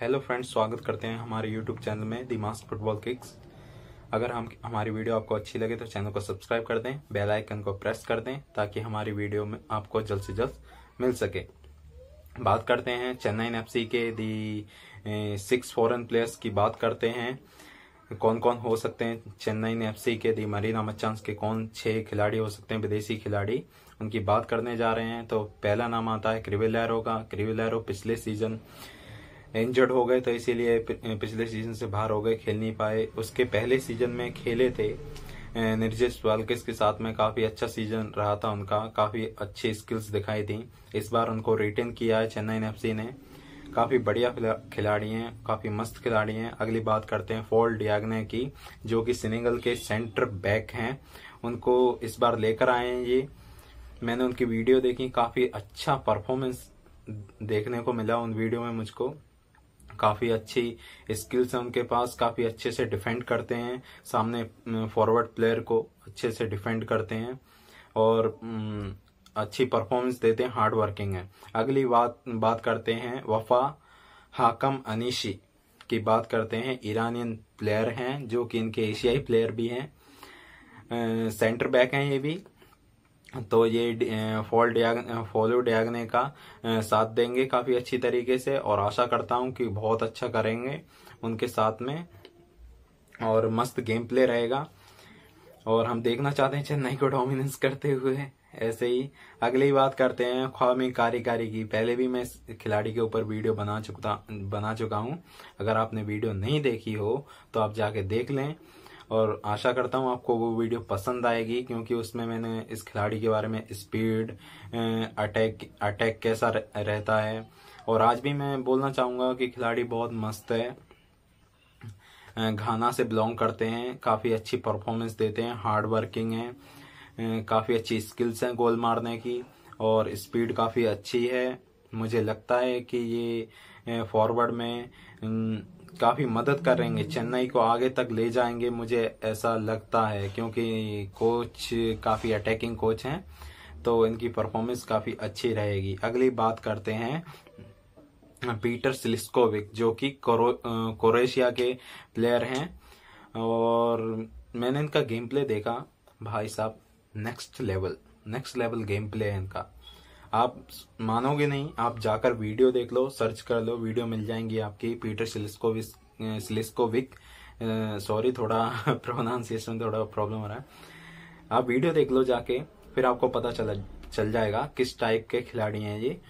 hello friends स्वागत करते हैं हमारे यूट्यूब चैनल में दिमाग फुटबॉल किक्स अगर हम हमारी वीडियो आपको अच्छी लगे तो चैनल को सब्सक्राइब कर दें बेल आइकन को प्रेस कर दें ताकि हमारी वीडियो में आपको जल्द से जल्द मिल सके बात करते हैं चेन्नई एफ के दी सिक्स फॉरेन प्लेयर्स की बात करते हैं कौन कौन हो सकते हैं चेन्नई एफ के दी मरीना मचांस के कौन छः खिलाड़ी हो सकते हैं विदेशी खिलाड़ी उनकी बात करने जा रहे हैं तो पहला नाम आता है क्रिविलैरो का क्रिविलैरो पिछले सीजन इंजर्ड हो गए तो इसीलिए पिछले सीजन से बाहर हो गए खेल नहीं पाए उसके पहले सीजन में खेले थे निर्जेश वालकिस के साथ में काफी अच्छा सीजन रहा था उनका काफी अच्छे स्किल्स दिखाई थी इस बार उनको रिटेन किया है चेन्नई एफसी ने काफी बढ़िया खिलाड़ी हैं काफी मस्त खिलाड़ी हैं अगली बात करते हैं फॉल डियाग्ने की जो कि सिनेगल के सेंटर बैक हैं उनको इस बार लेकर आए हैं ये मैंने उनकी वीडियो देखी काफी अच्छा परफॉर्मेंस देखने को मिला उन वीडियो में मुझको काफी अच्छी स्किल्स है उनके पास काफी अच्छे से डिफेंड करते हैं सामने फॉरवर्ड प्लेयर को अच्छे से डिफेंड करते हैं और अच्छी परफॉर्मेंस देते हैं हार्ड वर्किंग है अगली बात बात करते हैं वफा हाकम अनिशी की बात करते हैं ईरानियन प्लेयर हैं जो कि इनके एशियाई प्लेयर भी हैं सेंटर बैक हैं ये भी तो ये फॉल डिया फॉलो डियागने का साथ देंगे काफ़ी अच्छी तरीके से और आशा करता हूँ कि बहुत अच्छा करेंगे उनके साथ में और मस्त गेम प्ले रहेगा और हम देखना चाहते हैं चेन्नई को डोमिनेंस करते हुए ऐसे ही अगली बात करते हैं ख्वामी कार्यकारी की पहले भी मैं खिलाड़ी के ऊपर वीडियो बना चुका बना चुका हूँ अगर आपने वीडियो नहीं देखी हो तो आप जाके देख लें और आशा करता हूँ आपको वो वीडियो पसंद आएगी क्योंकि उसमें मैंने इस खिलाड़ी के बारे में स्पीड अटैक अटैक कैसा रहता है और आज भी मैं बोलना चाहूँगा कि खिलाड़ी बहुत मस्त है घाना से बिलोंग करते हैं काफ़ी अच्छी परफॉर्मेंस देते हैं हार्ड वर्किंग है काफ़ी अच्छी स्किल्स हैं गोल मारने की और स्पीड काफ़ी अच्छी है मुझे लगता है कि ये फॉरवर्ड में काफी मदद करेंगे चेन्नई को आगे तक ले जाएंगे मुझे ऐसा लगता है क्योंकि कोच काफी अटैकिंग कोच हैं तो इनकी परफॉर्मेंस काफी अच्छी रहेगी अगली बात करते हैं पीटर सिलिस्कोविक जो कि क्रोएशिया के प्लेयर हैं और मैंने इनका गेम प्ले देखा भाई साहब next level next level game play है इनका आप मानोगे नहीं आप जाकर वीडियो देख लो सर्च कर लो वीडियो मिल जाएंगी आपकी पीटर सिलिस्कोविक सिलिस्कोविक सॉरी थोड़ा प्रोनाउंसिएशन थोड़ा प्रॉब्लम हो रहा है आप वीडियो देख लो जाके फिर आपको पता चल चल जाएगा किस टाइप के खिलाड़ी हैं ये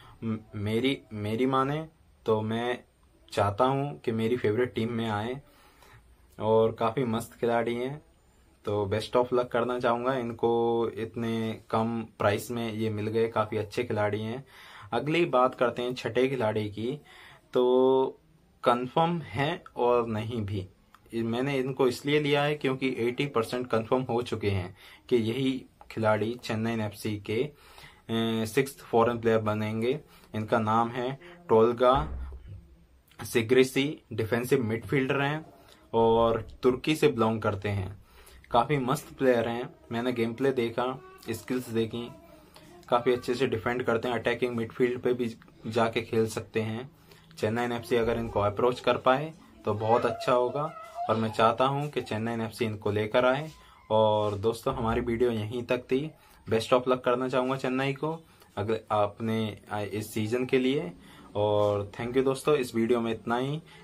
मेरी मेरी माने तो मैं चाहता हूँ कि मेरी फेवरेट टीम में आए और काफ़ी मस्त खिलाड़ी हैं तो बेस्ट ऑफ लक करना चाहूंगा इनको इतने कम प्राइस में ये मिल गए काफी अच्छे खिलाड़ी हैं अगली बात करते हैं छठे खिलाड़ी की तो कंफर्म है और नहीं भी मैंने इनको इसलिए लिया है क्योंकि 80 परसेंट कन्फर्म हो चुके हैं कि यही खिलाड़ी चेन्नई सी के सिक्स फॉरेन प्लेयर बनेंगे इनका नाम है टोलगा सिग्रेसी डिफेंसिव मिडफील्डर हैं और तुर्की से बिलोंग करते हैं काफ़ी मस्त प्लेयर हैं मैंने गेम प्ले देखा स्किल्स देखी काफ़ी अच्छे से डिफेंड करते हैं अटैकिंग मिडफील्ड पे भी जाके खेल सकते हैं चेन्नई एन अगर इनको अप्रोच कर पाए तो बहुत अच्छा होगा और मैं चाहता हूं कि चेन्नई एन इनको लेकर आए और दोस्तों हमारी वीडियो यहीं तक थी बेस्ट ऑफ लक करना चाहूँगा चेन्नई को अगले आपने इस सीज़न के लिए और थैंक यू दोस्तों इस वीडियो में इतना ही